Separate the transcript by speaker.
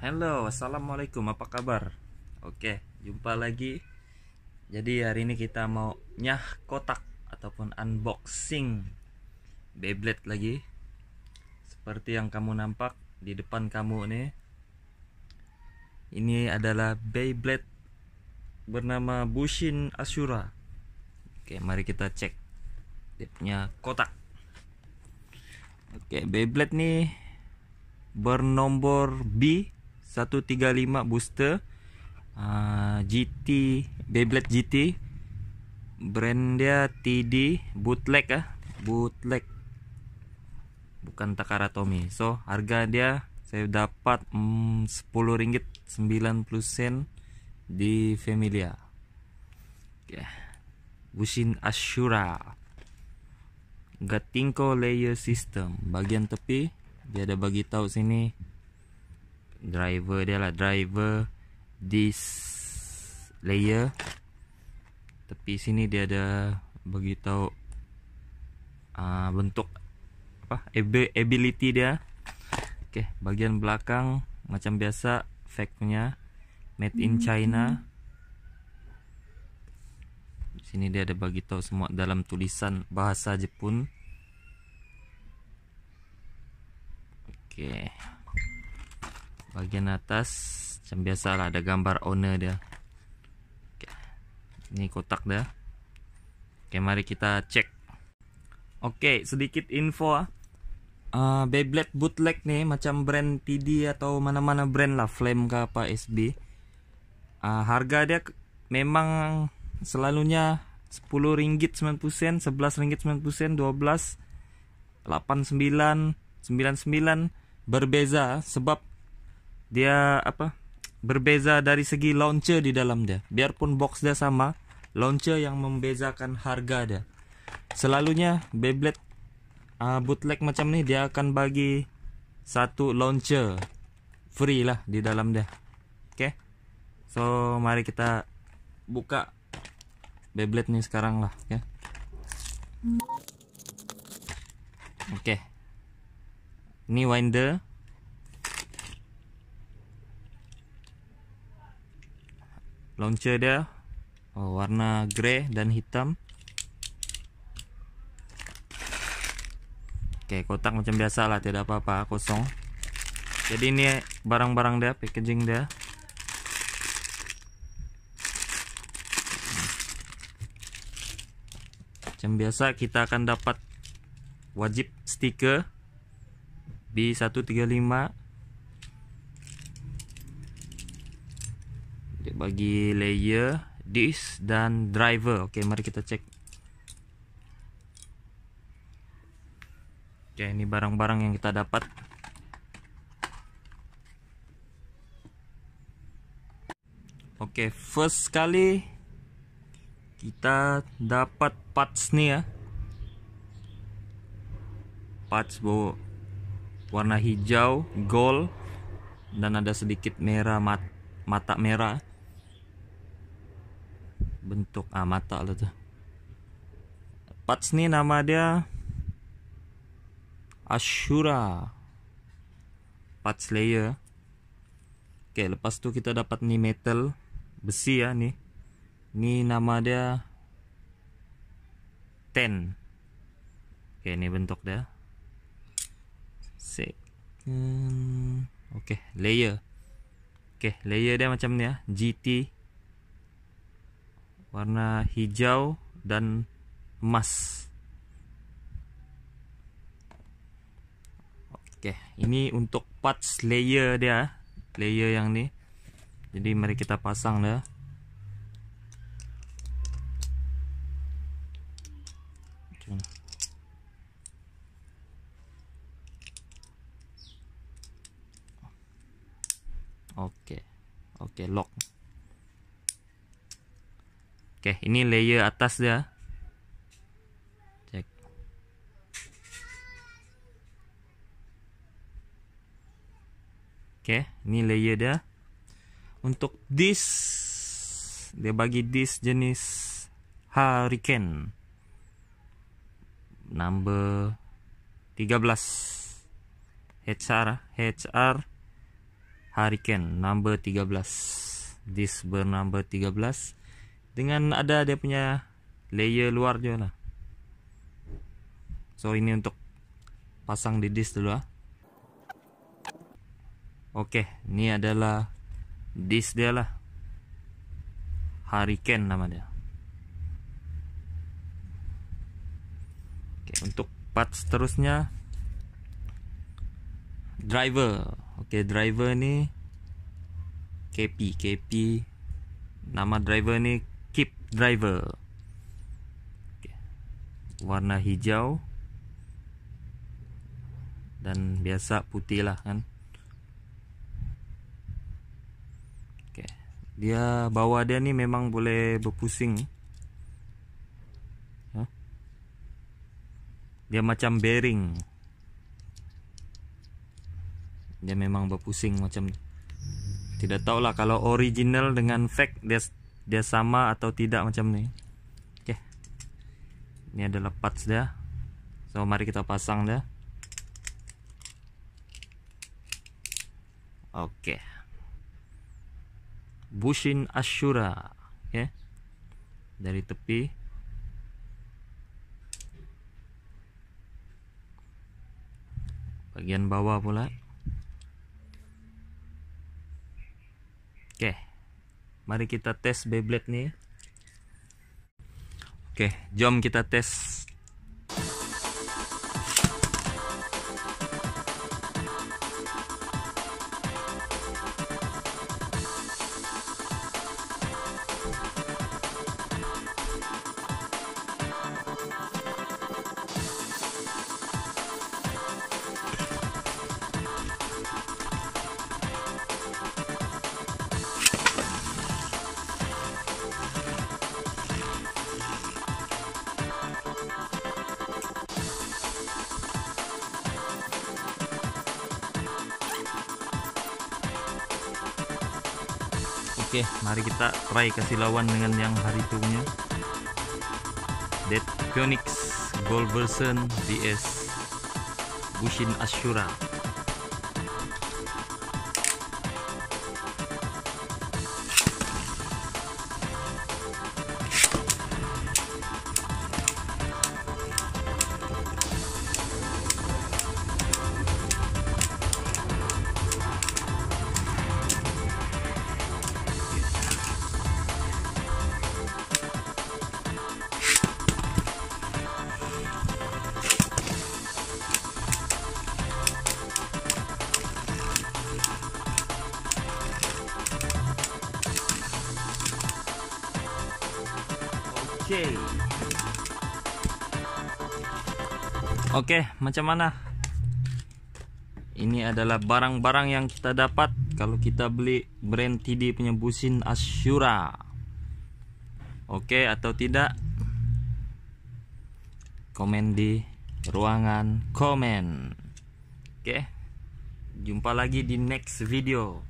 Speaker 1: Halo, assalamualaikum. Apa kabar? Oke, jumpa lagi. Jadi hari ini kita mau nyah kotak ataupun unboxing Beyblade lagi. Seperti yang kamu nampak di depan kamu nih. Ini adalah Beyblade bernama Bushin Asura. Oke, mari kita cek tipnya kotak. Oke, Beyblade nih bernomor B 135 booster uh, GT Beyblade GT brand dia TD bootleg ah bootleg bukan Takara Tomy so harga dia saya dapat mm, 10 ringgit 90 sen di Familia yeah. Bushin Ashura Gatinko layer system bagian tepi dia ada bagi tahu sini driver dia lah driver this layer Tapi sini dia ada bagi tahu uh, ah, bentuk apa ability dia okey bahagian belakang macam biasa fake-nya made in hmm, china sini dia ada bagi tahu semua dalam tulisan bahasa Jepun okey bagian atas macam biasa ada gambar owner dia ini kotak dia Oke mari kita cek Oke sedikit info uh, Beyblade bootleg nih macam brand TD atau mana-mana brand lah Flame ke apa SB uh, ah, harga dia memang selalunya 10 ringgit 90 sen 11 ringgit 90 sen 12 89 99 berbeza sebab dia apa berbeza dari segi launcher di dalam dia biarpun box dia sama launcher yang membezakan harga dia selalunya Beblet, uh, ah, bootleg macam ni dia akan bagi satu launcher free lah di dalam dia oke okay? so mari kita buka Beblet ni sekarang lah ya okay? oke okay. ini winder launcher dia oh, warna grey dan hitam Oke, kotak macam biasa lah, tidak apa-apa, kosong. Jadi ini barang-barang dia, packaging dia. Macam biasa kita akan dapat wajib stiker B135 bagi layer disk dan driver oke mari kita cek oke ini barang-barang yang kita dapat oke first kali kita dapat parts nih ya parts bawa warna hijau gold dan ada sedikit merah mat mata merah bentuk ah, mata lah tu parts ni nama dia Ashura parts layer okay lepas tu kita dapat ni metal besi ya ni ni nama dia ten okay ni bentuk dia second okay layer okay layer dia macam ni ya lah. GT warna hijau dan emas oke ini untuk parts layer dia layer yang ini jadi mari kita pasang dia. Oke. Okay. Oke, okay, lock. Oke, ini layer atas dia. Cek. Oke, ini layer dia. Untuk disk dia bagi disk jenis hurricane. Number 13. HR HR Hurricane number 13. Disk bernumber 13 dengan ada dia punya layer luar je lah so ini untuk pasang di disk dulu lah ok ni adalah disk dia lah hurricane nama dia okay, untuk part seterusnya driver ok driver ni KP KP nama driver ni driver warna hijau dan biasa putih lah kan oke dia bawa dia nih memang boleh berpusing dia macam bearing dia memang berpusing macam tidak tahulah kalau original dengan fake dia dia sama atau tidak macam nih oke ini adalah parts dia so mari kita pasang dia oke okay. Bushin Ashura oke dari tepi bagian bawah pula oke okay. Mari kita tes beyblade nih. Oke, jom kita tes Oke, okay, mari kita try kasih lawan dengan yang hari tunya. Dead Phoenix Gold Version DS Bushin Ashura. Oke. Oke. macam mana? Ini adalah barang-barang yang kita dapat kalau kita beli brand TD busin Asyura. Oke atau tidak? Komen di ruangan komen. Oke. Jumpa lagi di next video.